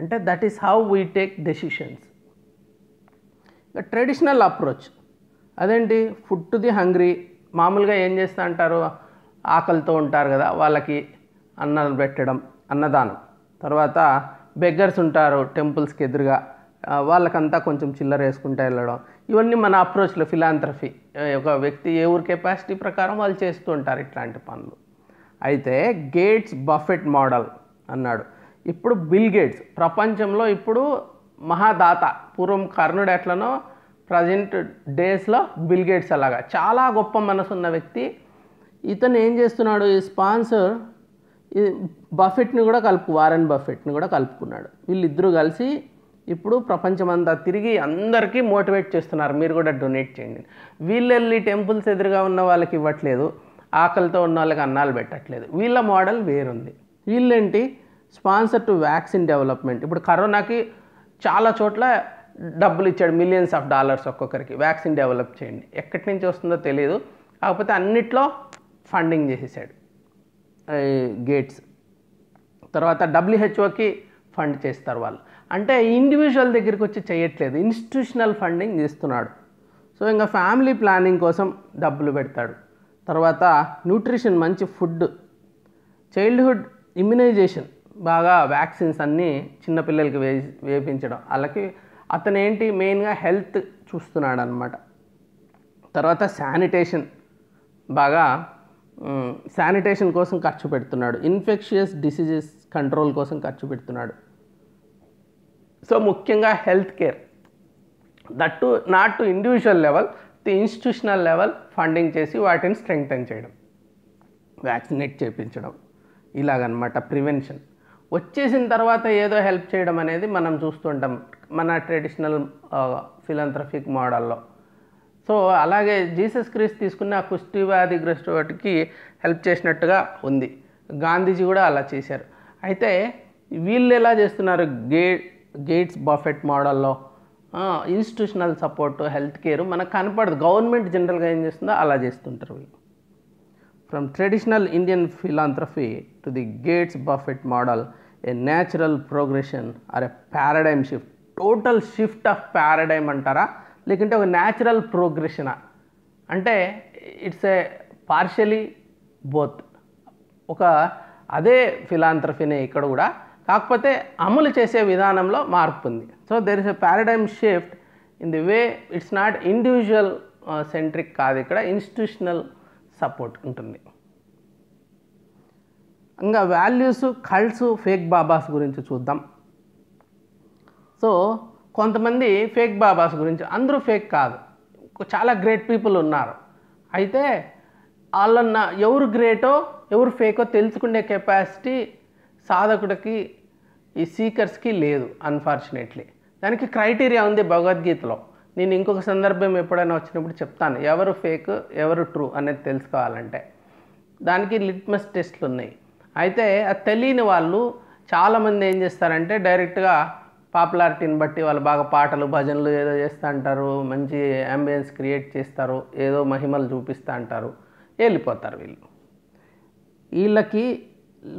అంటే that is how we take decisions traditional approach అదేంటి ఫుడ్ టు ది హంగ్రీ మామూలుగా ఏం చేస్తూ అంటారు ఆకలితో ఉంటారు కదా వాళ్ళకి అన్నం పెట్టడం అన్నదానం తర్వాత బెగ్గర్స్ ఉంటారు టెంపుల్స్కి ఎదురుగా వాళ్ళకంతా కొంచెం చిల్లర వేసుకుంటూ వెళ్ళడం ఇవన్నీ మన అప్రోచ్లో ఫిలాంథ్రఫీ ఒక వ్యక్తి ఏ ఊరి కెపాసిటీ ప్రకారం వాళ్ళు చేస్తూ ఉంటారు ఇట్లాంటి పనులు అయితే గేట్స్ బఫెట్ మోడల్ అన్నాడు ఇప్పుడు బిల్ గేట్స్ ప్రపంచంలో ఇప్పుడు మహాదాత పూర్వం కర్ణుడు ఎట్లనో ప్రజెంట్ డేస్లో బిల్గేట్స్ అలాగా చాలా గొప్ప మనసు ఉన్న వ్యక్తి ఇతను ఏం చేస్తున్నాడు ఈ స్పాన్సర్ బఫెట్ని కూడా కలుపు వారెన్ బఫెట్ని కూడా కలుపుకున్నాడు వీళ్ళిద్దరూ కలిసి ఇప్పుడు ప్రపంచమంతా తిరిగి అందరికీ మోటివేట్ చేస్తున్నారు మీరు కూడా డొనేట్ చేయండి వీళ్ళెళ్ళి టెంపుల్స్ ఎదురుగా ఉన్న వాళ్ళకి ఇవ్వట్లేదు ఆకలితో ఉన్న వాళ్ళకి అన్నాలు పెట్టట్లేదు వీళ్ళ మోడల్ వేరుంది వీళ్ళేంటి స్పాన్సర్ టు వ్యాక్సిన్ డెవలప్మెంట్ ఇప్పుడు కరోనాకి చాలా చోట్ల డబ్బులు ఇచ్చాడు మిలియన్స్ ఆఫ్ డాలర్స్ ఒక్కొక్కరికి వ్యాక్సిన్ డెవలప్ చేయండి ఎక్కడి నుంచి వస్తుందో తెలియదు కాకపోతే అన్నిట్లో ఫండింగ్ చేసేసాడు గేట్స్ తర్వాత డబ్ల్యూహెచ్ఓకి ఫండ్ చేస్తారు వాళ్ళు అంటే ఇండివిజువల్ దగ్గరికి వచ్చి చేయట్లేదు ఇన్స్టిట్యూషనల్ ఫండింగ్ చేస్తున్నాడు సో ఇంకా ఫ్యామిలీ ప్లానింగ్ కోసం డబ్బులు పెడతాడు తర్వాత న్యూట్రిషన్ మంచి ఫుడ్ చైల్డ్హుడ్ ఇమ్యునైజేషన్ బాగా వ్యాక్సిన్స్ అన్నీ చిన్నపిల్లలకి వే వేపించడం వాళ్ళకి అతను ఏంటి మెయిన్గా హెల్త్ చూస్తున్నాడు అనమాట తర్వాత శానిటేషన్ బాగా శానిటేషన్ కోసం ఖర్చు పెడుతున్నాడు ఇన్ఫెక్షియస్ డిసీజెస్ కంట్రోల్ కోసం ఖర్చు పెడుతున్నాడు సో ముఖ్యంగా health care that to not to individual level to institutional level funding చేసి వాటిని స్ట్రెంగ్తన్ చేయడం వ్యాక్సినేట్ చేయించడం ఇలాగనమాట ప్రివెన్షన్ వచ్చేసిన తర్వాత ఏదో హెల్ప్ చేయడం అనేది మనం చూస్తుంటాం మన ట్రెడిషనల్ ఫిలాంథ్రఫిక్ మోడల్లో సో అలాగే జీసస్ క్రీస్ తీసుకున్న కుష్టివ్యాధిగ్రస్తు వాటికి హెల్ప్ చేసినట్టుగా ఉంది గాంధీజీ కూడా అలా చేశారు అయితే వీళ్ళు ఎలా చేస్తున్నారు గే గేట్స్ బఫెట్ మోడల్లో ఇన్స్టిట్యూషనల్ సపోర్ట్ హెల్త్ కేర్ మనకు కనపడదు గవర్నమెంట్ జనరల్గా ఏం చేస్తుందో అలా చేస్తుంటారు వీళ్ళు from traditional Indian philanthropy to the Gates Buffett model a natural progression అరే paradigm shift total shift of paradigm అంటారా లేకుంటే ఒక న్యాచురల్ ప్రోగ్రెషనా అంటే ఇట్స్ ఏ పార్షియలీ బోత్ ఒక అదే ఫిలాంథ్రఫీనే ఇక్కడ కూడా కాకపోతే అమలు చేసే విధానంలో మార్పు ఉంది so there is a paradigm shift in the way it's not individual centric కాదు ఇక్కడ ఇన్స్టిట్యూషనల్ సపోర్ట్ ఉంటుంది ఇంకా వాల్యూస్ కల్ట్స్ ఫేక్ బాబాస్ గురించి చూద్దాం సో కొంతమంది ఫేక్ బాబాస్ గురించి అందరూ ఫేక్ కాదు చాలా గ్రేట్ పీపుల్ ఉన్నారు అయితే వాళ్ళన్న ఎవరు గ్రేటో ఎవరు ఫేకో తెలుసుకునే కెపాసిటీ సాధకుడికి ఈ సీకర్స్కి లేదు అన్ఫార్చునేట్లీ దానికి క్రైటీరియా ఉంది భగవద్గీతలో నేను ఇంకొక సందర్భం ఎప్పుడైనా వచ్చినప్పుడు చెప్తాను ఎవరు ఫేక్ ఎవరు ట్రూ అనేది తెలుసుకోవాలంటే దానికి లిట్మస్ టెస్ట్లు ఉన్నాయి అయితే అది తెలియని వాళ్ళు చాలామంది ఏం చేస్తారంటే డైరెక్ట్గా పాపులారిటీని బట్టి వాళ్ళు బాగా పాటలు భజనలు ఏదో చేస్తూ అంటారు మంచి అంబియన్స్ క్రియేట్ చేస్తారు ఏదో మహిమలు చూపిస్తూ అంటారు వెళ్ళిపోతారు వీళ్ళు వీళ్ళకి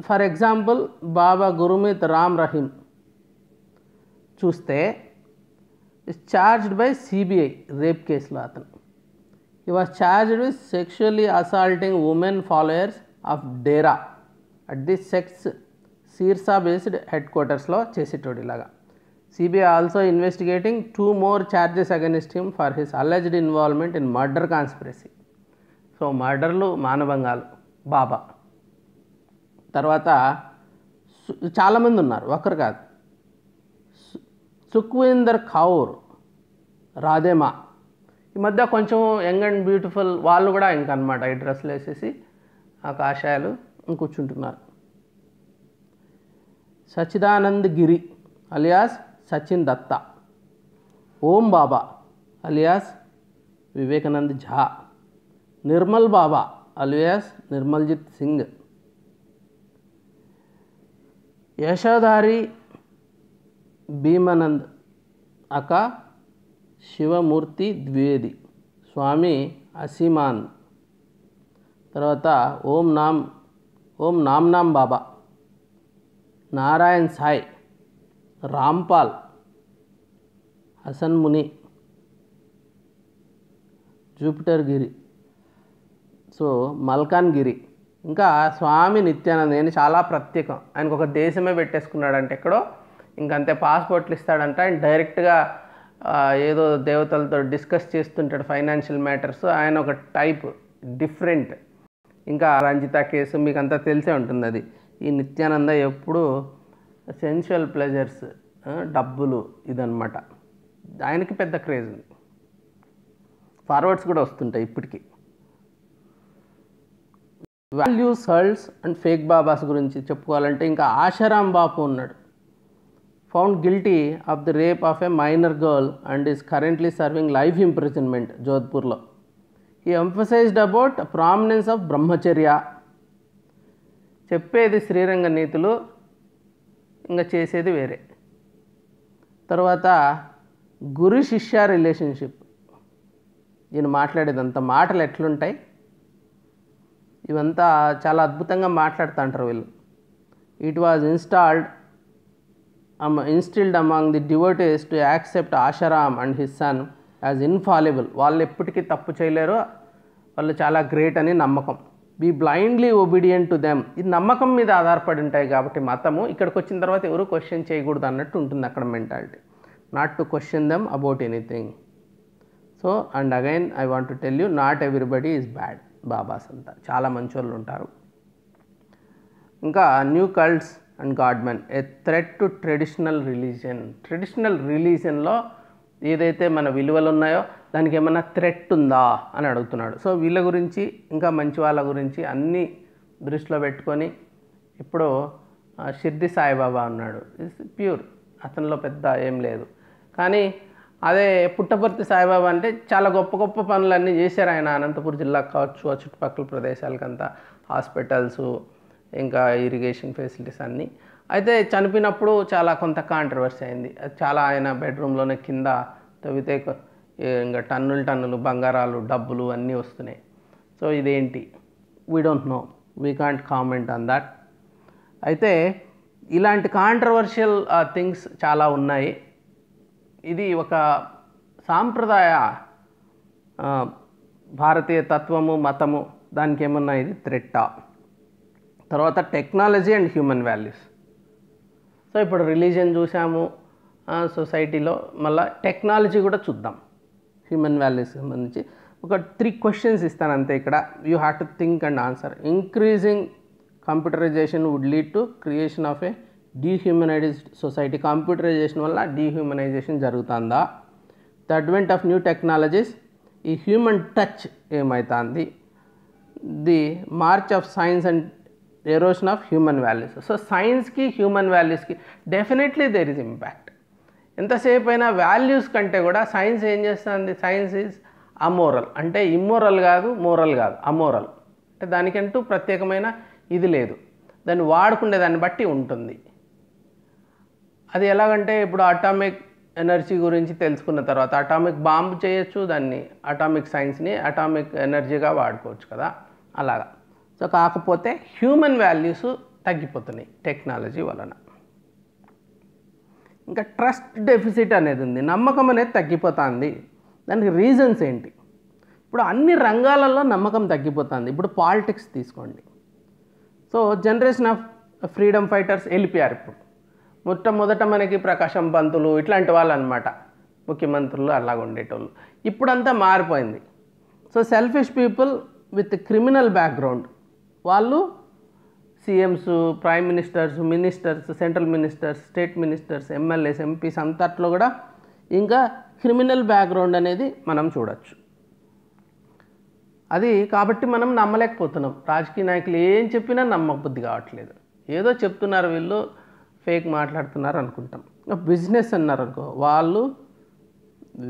ఫర్ ఎగ్జాంపుల్ బాబా గురుమీత్ రామ్ రహీం చూస్తే ఛార్జ్డ్ బై సిబిఐ రేప్ కేసులో అతను he was charged with sexually assaulting women followers of Dera at the sect's Sirsa based head క్వార్టర్స్లో చేసేటోడు ఇలాగా CBI also investigating two more charges against him for his alleged involvement in murder conspiracy so మర్డర్లు మానభంగాలు బాబా తర్వాత చాలామంది ఉన్నారు ఒకరు కాదు సుఖ్వీందర్ కౌర్ రాధేమా ఈ మధ్య కొంచెం యంగ్ అండ్ బ్యూటిఫుల్ వాళ్ళు కూడా ఇంకనమాట ఈ డ్రెస్సులు వేసేసి ఆ కాషాయాలు కూర్చుంటున్నారు Sachidanand Giri alias Sachin Datta Om Baba alias Vivekanand Jha Nirmal Baba alias Nirmaljit Singh Yashodhari Bhimanand aka Shivamurti Dwivedi స్వామి అసీమాన్ తర్వాత ఓం నామ్ ఓం నామ్ నామ్ బాబా నారాయణ్ సాయ్ రాంపాల్ హసన్ ముని జూపిటర్ గిరి సో మల్కాన్ గిరి ఇంకా స్వామి నిత్యానంద ఆయన చాలా ప్రత్యేకం ఆయనకు ఒక దేశమే పెట్టేసుకున్నాడంటే ఎక్కడో ఇంకంతే పాస్పోర్ట్లు ఇస్తాడంట ఆయన డైరెక్ట్గా ఏదో దేవతలతో డిస్కస్ చేస్తుంటాడు ఫైనాన్షియల్ మ్యాటర్స్ ఆయన ఒక టైప్ డిఫరెంట్ ఇంకా రంజిత కేసు మీకు అంతా తెలిసే ఉంటుంది అది ఈ నిత్యానంద ఎప్పుడు సెన్షువల్ ప్లెజర్స్ డబ్బులు ఇదనమాట ఆయనకి పెద్ద క్రేజ్ ఉంది ఫార్వర్డ్స్ కూడా వస్తుంటాయి ఇప్పటికీ వాల్యూస్ హల్స్ అండ్ ఫేక్ బాబాస్ గురించి చెప్పుకోవాలంటే ఇంకా ఆశారాం బాపు ఉన్నాడు found guilty of the rape of a minor girl and is currently serving life imprisonment జోధ్పూర్లో he emphasised about prominence of బ్రహ్మచర్య చెప్పేది శ్రీరంగ నీతులు ఇంకా చేసేది వేరే తర్వాత గురు శిష్య రిలేషన్షిప్ నేను మాట్లాడేదంత మాటలు ఎట్లుంటాయి ఇవంతా చాలా అద్భుతంగా మాట్లాడుతూ అంటారు వీళ్ళు it was installed instilled among the devotees to accept Asaram and his as infallible వాళ్ళు ఎప్పటికీ తప్పు చేయలేరు వాళ్ళు చాలా గ్రేట్ అని నమ్మకం be blindly obedient to them ఇది నమ్మకం మీద ఆధారపడి ఉంటాయి కాబట్టి మతము ఇక్కడికి వచ్చిన తర్వాత ఎవరు క్వశ్చన్ చేయకూడదు అన్నట్టు ఉంటుంది అక్కడ mentality not to question them about anything so and again I want to tell you not everybody is bad babas అంతా చాలా మంచి వాళ్ళు ఉంటారు ఇంకా new cults and godmen a thread to traditional religion traditional రిలీజియన్లో ఏదైతే మన విలువలు ఉన్నాయో దానికి ఏమైనా థ్రెట్ ఉందా అని అడుగుతున్నాడు సో వీళ్ళ గురించి ఇంకా మంచి వాళ్ళ గురించి అన్నీ దృష్టిలో పెట్టుకొని ఇప్పుడు షిర్ది సాయిబాబా ఉన్నాడు ఇట్స్ ప్యూర్ అతనిలో పెద్ద ఏం లేదు కానీ అదే పుట్టపర్తి సాయిబాబా అంటే చాలా గొప్ప గొప్ప పనులన్నీ చేశారు ఆయన అనంతపురం జిల్లా కావచ్చు ఆ చుట్టుపక్కల ప్రదేశాలకంతా హాస్పిటల్స్ ఇంకా ఇరిగేషన్ ఫెసిలిటీస్ అన్నీ అయితే చనిపోయినప్పుడు చాలా కొంత కాంట్రవర్సీ అయింది చాలా ఆయన బెడ్రూమ్లోనే కింద తవ్వితే ఇంకా టన్నులు టన్నులు బంగారాలు డబ్బులు అన్నీ వస్తున్నాయి సో ఇదేంటి we don't know we can't comment on that అయితే ఇలాంటి కాంట్రవర్షియల్ థింగ్స్ చాలా ఉన్నాయి ఇది ఒక సాంప్రదాయ భారతీయ తత్వము మతము దానికి ఏమన్నా ఇది త్రెట్టా తర్వాత technology and human values so ఇప్పుడు రిలీజన్ చూసాము సొసైటీలో మళ్ళీ టెక్నాలజీ కూడా చూద్దాం హ్యూమన్ వాల్యూస్ సంబంధించి ఒక త్రీ క్వశ్చన్స్ ఇస్తాను అంతే ఇక్కడ you have to think and answer increasing computerisation would lead to creation of a dehumanised society computerisation వల్ల డీహ్యూమనైజేషన్ జరుగుతుందా the advent of new technologies ఈ హ్యూమన్ టచ్ ఏమవుతుంది the march of science and erosion of human human so సైన్స్కి human వాల్యూస్కి definitely there is impact ఎంతసేపు అయినా values కంటే కూడా సైన్స్ ఏం చేస్తుంది సైన్స్ ఈజ్ అమోరల్ అంటే ఇమ్మోరల్ కాదు మోరల్ కాదు అమోరల్ అంటే దానికంటూ ప్రత్యేకమైన ఇది లేదు దాన్ని వాడుకునే దాన్ని బట్టి ఉంటుంది అది ఎలాగంటే ఇప్పుడు అటామిక్ ఎనర్జీ గురించి తెలుసుకున్న తర్వాత అటామిక్ బాంబు చేయొచ్చు దాన్ని అటామిక్ సైన్స్ని అటామిక్ ఎనర్జీగా వాడుకోవచ్చు కదా అలాగా సో కాకపోతే హ్యూమన్ వాల్యూస్ తగ్గిపోతున్నాయి టెక్నాలజీ వలన ఇంకా ట్రస్ట్ డెఫిసిట్ అనేది ఉంది నమ్మకం అనేది తగ్గిపోతుంది దానికి రీజన్స్ ఏంటి ఇప్పుడు అన్ని రంగాలలో నమ్మకం తగ్గిపోతుంది ఇప్పుడు పాలిటిక్స్ తీసుకోండి so generation of freedom fighters వెళ్ళిపోయారు ఇప్పుడు మొట్టమొదట మనకి ప్రకాశం పంతులు ఇట్లాంటి వాళ్ళు అనమాట ముఖ్యమంత్రులు అలాగ ఉండేటోళ్ళు ఇప్పుడంతా మారిపోయింది so selfish people with criminal background వాళ్ళు CMs prime ministers ministers central ministers state ministers MLAs MPs అంతట్లో కూడా ఇంకా క్రిమినల్ బ్యాక్గ్రౌండ్ అనేది మనం చూడొచ్చు అది కాబట్టి మనం నమ్మలేకపోతున్నాం రాజకీయ నాయకులు ఏం చెప్పినా నమ్మబుద్ధి కావట్లేదు ఏదో చెప్తున్నారు వీళ్ళు ఫేక్ మాట్లాడుతున్నారు అనుకుంటాం బిజినెస్ అన్నారు అనుకో వాళ్ళు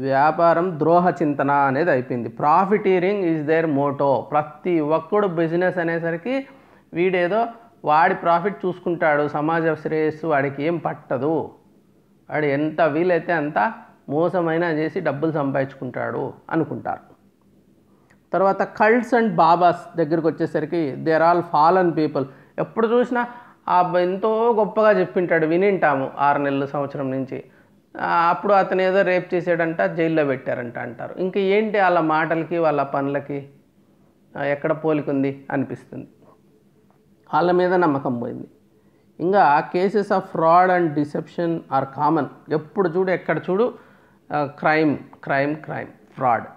వ్యాపారం ద్రోహ చింతన అనేది అయిపోయింది ప్రాఫిటీరింగ్ ఈజ్ దేర్ మోటో ప్రతి ఒక్కడు బిజినెస్ అనేసరికి వీడేదో వాడి ప్రాఫిట్ చూసుకుంటాడు సమాజ శ్రేయస్సు వాడికి ఏం పట్టదు వాడు ఎంత వీలైతే అంత మోసమైనా చేసి డబ్బులు సంపాదించుకుంటాడు అనుకుంటారు తర్వాత కల్ట్స్ అండ్ బాబాస్ దగ్గరికి వచ్చేసరికి దేర్ ఆల్ ఫాలన్ పీపుల్ ఎప్పుడు చూసినా ఆ ఎంతో గొప్పగా చెప్పింటాడు వినింటాము ఆరు నెలల సంవత్సరం నుంచి అప్పుడు అతను ఏదో రేప్ చేశాడంట జైల్లో పెట్టారంట అంటారు ఇంకా ఏంటి వాళ్ళ మాటలకి వాళ్ళ పనులకి ఎక్కడ పోలికుంది అనిపిస్తుంది వాళ్ళ మీద నమ్మకం పోయింది ఇంకా cases of fraud and deception are common ఎప్పుడు చూడు ఎక్కడ చూడు క్రైమ్ క్రైమ్ క్రైమ్ ఫ్రాడ్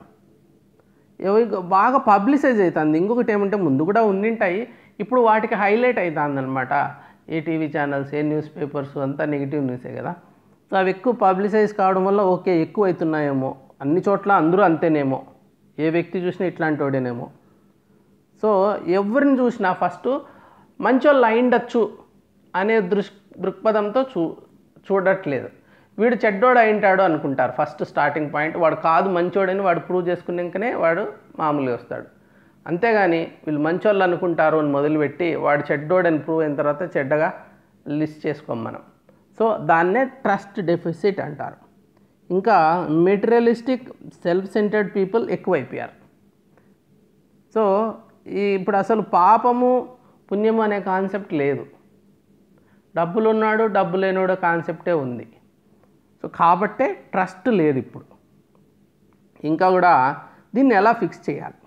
బాగా పబ్లిసైజ్ అవుతుంది ఇంకొకటి ఏమంటే ముందు కూడా ఉండింటాయి ఇప్పుడు వాటికి హైలైట్ అవుతుంది అనమాట ఏ టీవీ ఛానల్స్ ఏ న్యూస్ పేపర్స్ అంతా నెగిటివ్ న్యూసే కదా సో అవి ఎక్కువ పబ్లిసైజ్ కావడం వల్ల ఓకే ఎక్కువ అవుతున్నాయేమో అన్ని చోట్ల అందరూ అంతేనేమో ఏ వ్యక్తి చూసినా ఇట్లాంటి వాడేనేమో సో ఎవరిని చూసినా ఫస్ట్ మంచి వాళ్ళు అయిండొచ్చు అనే దృష్ దృక్పథంతో చూ చూడట్లేదు వీడు చెడ్డోడు అయింటాడు అనుకుంటారు ఫస్ట్ స్టార్టింగ్ పాయింట్ వాడు కాదు మంచోడని వాడు ప్రూవ్ చేసుకున్నాకనే వాడు మామూలుగా వస్తాడు అంతేగాని వీళ్ళు మంచోళ్ళు అనుకుంటారు అని మొదలుపెట్టి వాడు చెడ్డోడని ప్రూవ్ అయిన తర్వాత చెడ్డగా లిస్ట్ చేసుకోం మనం సో దాన్నే ట్రస్ట్ డెఫిసిట్ అంటారు ఇంకా మెటీరియలిస్టిక్ సెల్ఫ్ సెంటర్డ్ పీపుల్ ఎక్కువైపోయారు సో ఇప్పుడు అసలు పాపము పుణ్యము అనే కాన్సెప్ట్ లేదు డబ్బులు ఉన్నాడు డబ్బు లేనివాడు కాన్సెప్టే ఉంది సో కాబట్టే ట్రస్ట్ లేదు ఇప్పుడు ఇంకా కూడా దీన్ని ఎలా ఫిక్స్ చేయాలి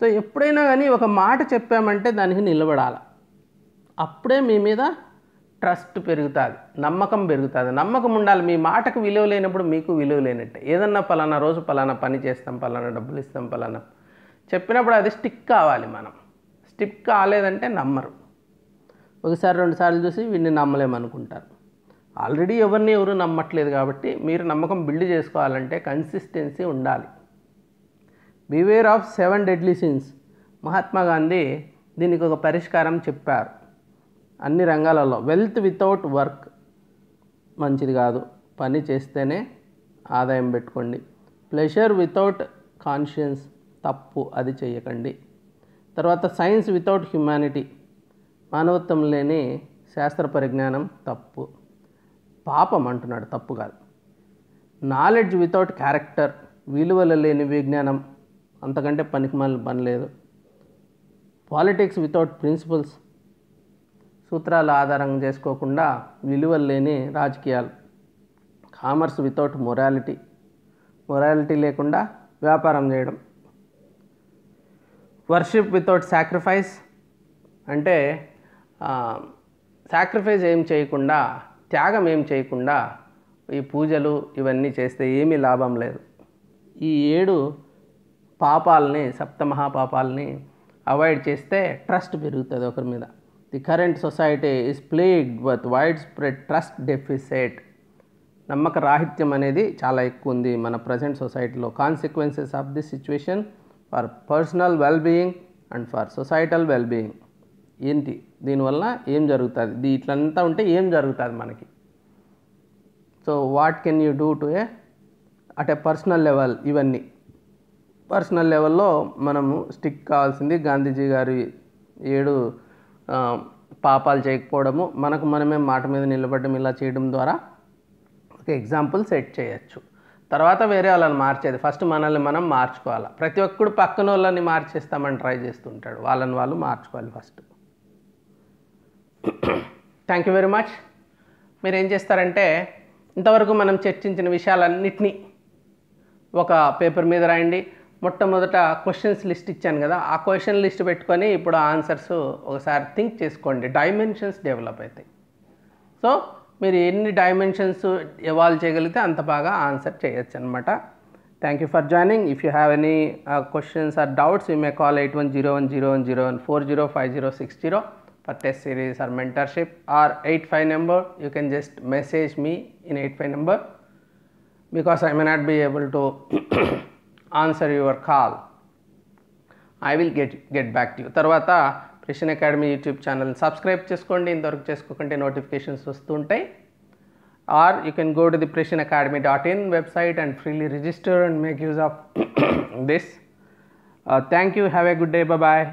సో ఎప్పుడైనా కానీ ఒక మాట చెప్పామంటే దానికి నిలబడాలి అప్పుడే మీ మీద ట్రస్ట్ పెరుగుతుంది నమ్మకం పెరుగుతుంది నమ్మకం ఉండాలి మీ మాటకు విలువ లేనప్పుడు మీకు విలువ లేనట్టే ఏదన్నా పలానా రోజు పలానా పని చేస్తాం పలానా డబ్బులు ఇస్తాం పలానా చెప్పినప్పుడు అది స్టిక్ కావాలి మనం స్టిక్ కాలేదంటే నమ్మరు ఒకసారి రెండుసార్లు చూసి వీడిని నమ్మలేమనుకుంటారు ఆల్రెడీ ఎవరిని ఎవరు నమ్మట్లేదు కాబట్టి మీరు నమ్మకం బిల్డ్ చేసుకోవాలంటే కన్సిస్టెన్సీ ఉండాలి beware of seven deadly sins Mahatma Gandhi దీనికి ఒక పరిష్కారం చెప్పారు అన్ని రంగాలలో వెల్త్ వితౌట్ వర్క్ మంచిది కాదు పని చేస్తేనే ఆదాయం పెట్టుకోండి ప్లెషర్ వితౌట్ కాన్షియన్స్ తప్పు అది చేయకండి తర్వాత సైన్స్ వితౌట్ హ్యుమానిటీ మానవత్వం లేని శాస్త్ర పరిజ్ఞానం తప్పు పాపం అంటున్నాడు తప్పు కాదు నాలెడ్జ్ వితౌట్ క్యారెక్టర్ విలువలు లేని విజ్ఞానం అంతకంటే పనికి మళ్ళీ లేదు పాలిటిక్స్ వితౌట్ ప్రిన్సిపల్స్ సూత్రాలు ఆధారంగా చేసుకోకుండా విలువలు లేని రాజకీయాలు కామర్స్ వితౌట్ మొరాలిటీ మొరాలిటీ లేకుండా వ్యాపారం చేయడం వర్షిప్ వితౌట్ సాక్రిఫైస్ అంటే సాక్రిఫైస్ ఏం చేయకుండా త్యాగం ఏం చేయకుండా ఈ పూజలు ఇవన్నీ చేస్తే ఏమీ లాభం లేదు ఈ ఏడు పాపాలని సప్తమహాపాపాలని అవాయిడ్ చేస్తే ట్రస్ట్ పెరుగుతుంది ఒకరి మీద current society is plagued with wide spread trust deficit నమ్మక రాహిత్యం అనేది చాలా ఎక్కువ ఉంది మన ప్రజెంట్ సొసైటీలో consequences of this situation for personal wellbeing and for societal wellbeing ఏంటి దీనివల్ల ఏం జరుగుతుంది ఇట్లంతా ఉంటే ఏం జరుగుతుంది మనకి so what can you do to uh at a personal level ఇవన్నీ పర్సనల్ లెవెల్లో మనము స్టిక్ కావాల్సింది గాంధీజీ గారి ఏడు పాపాలు చేయకపోవడము మనకు మనమే మాట మీద నిలబడడం ఇలా చేయడం ద్వారా ఒక ఎగ్జాంపుల్ సెట్ చేయొచ్చు తర్వాత వేరే వాళ్ళని మార్చేది ఫస్ట్ మనల్ని మనం మార్చుకోవాలి ప్రతి ఒక్కడు పక్కన వాళ్ళని మార్చేస్తామని ట్రై చేస్తుంటాడు వాళ్ళని వాళ్ళు మార్చుకోవాలి first thank you very much మీరు ఏం చేస్తారంటే ఇంతవరకు మనం చర్చించిన విషయాలన్నిటినీ ఒక పేపర్ మీద రాయండి మొట్టమొదట క్వశ్చన్స్ లిస్ట్ ఇచ్చాను కదా ఆ క్వశ్చన్ లిస్ట్ పెట్టుకొని ఇప్పుడు ఆన్సర్స్ ఒకసారి థింక్ చేసుకోండి డైమెన్షన్స్ డెవలప్ అవుతాయి సో మీరు ఎన్ని డైమెన్షన్స్ ఎవాల్వ్ చేయగలిగితే అంత బాగా ఆన్సర్ చేయొచ్చు అనమాట thank you for joining if you have any questions or doubts you may call eight one zero one zero one zero one four zero five zero six zero for series or mentorship or eight five number you can just message me in eight five number because I may not be able to answer your call I will get get back to you తర్వాత ప్రిషన్ academy YouTube ఛానల్ని subscribe చేసుకోండి ఇంతవరకు చేసుకోకుంటే notifications వస్తుంటాయి or you can go to the ప్రిషన్ academy dot in website and freely register and make use of this thank you have a good day bye